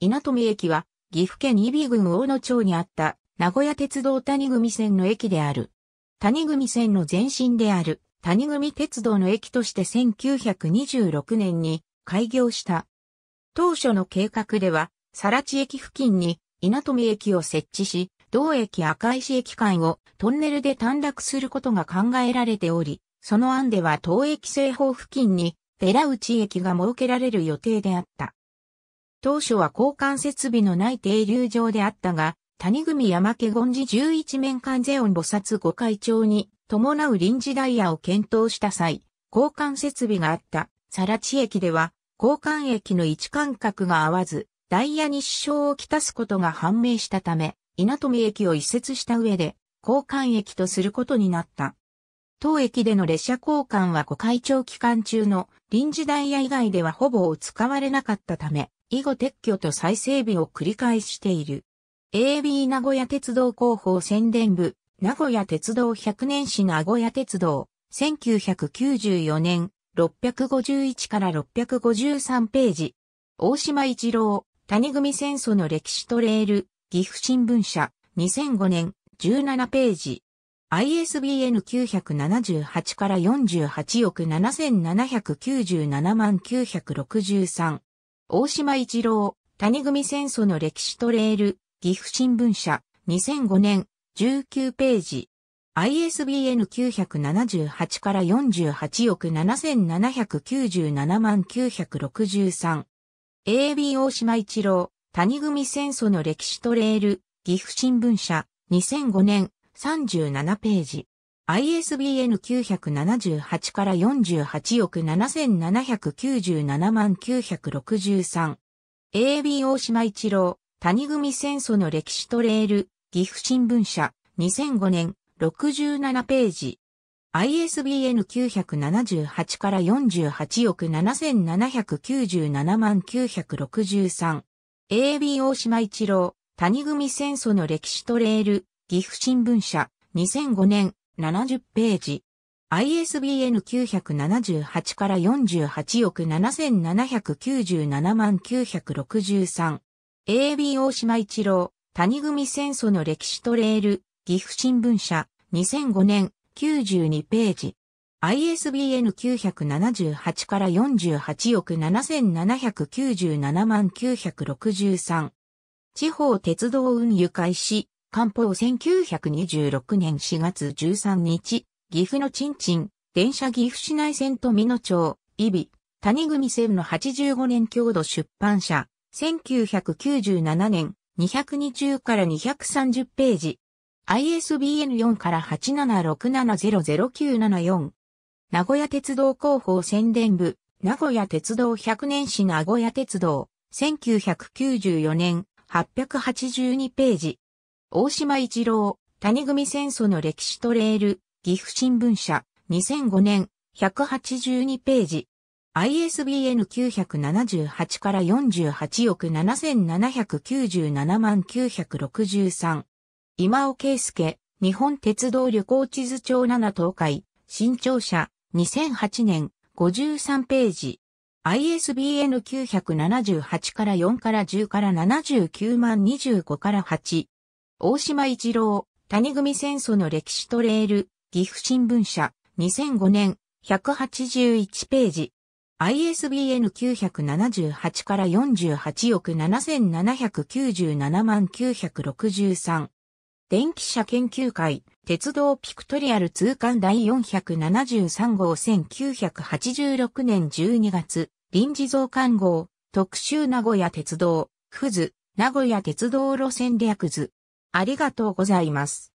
稲富駅は、岐阜県伊比郡大野町にあった、名古屋鉄道谷組線の駅である。谷組線の前身である、谷組鉄道の駅として1926年に開業した。当初の計画では、更地駅付近に稲富駅を設置し、同駅赤石駅間をトンネルで短絡することが考えられており、その案では当駅西方付近に寺内駅が設けられる予定であった。当初は交換設備のない停留場であったが、谷組山家権寺十一面観世音菩薩御会長に伴う臨時ダイヤを検討した際、交換設備があった、更地駅では、交換駅の位置間隔が合わず、ダイヤに支障をきたすことが判明したため、稲富駅を移設した上で、交換駅とすることになった。当駅での列車交換は御会長期間中の臨時ダイヤ以外ではほぼ使われなかったため、以後撤去と再整備を繰り返している。AB 名古屋鉄道広報宣伝部、名古屋鉄道100年史名古屋鉄道、1994年、651から653ページ。大島一郎、谷組戦争の歴史とレール、岐阜新聞社、2005年、17ページ。ISBN 978から48億7797万963。大島一郎、谷組戦争の歴史トレール、岐阜新聞社、2005年、19ページ。ISBN 978から48億7797万963。AB 大島一郎、谷組戦争の歴史トレール、岐阜新聞社、2005年、37ページ。ISBN 978から48億7797万963。AB 大島一郎、谷組戦争の歴史トレール、岐阜新聞社、2005年、67ページ。ISBN 978から48億7797万963。AB 大島一郎、谷組戦争の歴史トレール、岐阜新聞社、2005年、70ページ。ISBN 978から48億7797万963。AB 大島一郎、谷組戦争の歴史トレール、岐阜新聞社、2005年、92ページ。ISBN 978から48億7797万963。地方鉄道運輸開始、官報1926年4月13日、岐阜のちんちん、電車岐阜市内線と美濃町、伊比、谷組線の85年強度出版社、1997年、220から230ページ。ISBN 4から876700974。名古屋鉄道広報宣伝部、名古屋鉄道100年史名古屋鉄道、1994年、882ページ。大島一郎、谷組戦争の歴史トレール、岐阜新聞社、2005年、182ページ。ISBN 978から48億7797万963。今尾圭介、日本鉄道旅行地図帳7東海、新庁舎、2008年、53ページ。ISBN 978から4から10から79万25から8。大島一郎、谷組戦争の歴史とレール、岐阜新聞社、2005年、181ページ。ISBN 978から48億7797万963。電気車研究会、鉄道ピクトリアル通貫第473号1986年12月、臨時増刊号、特集名古屋鉄道、ふず、名古屋鉄道路線略図。ありがとうございます。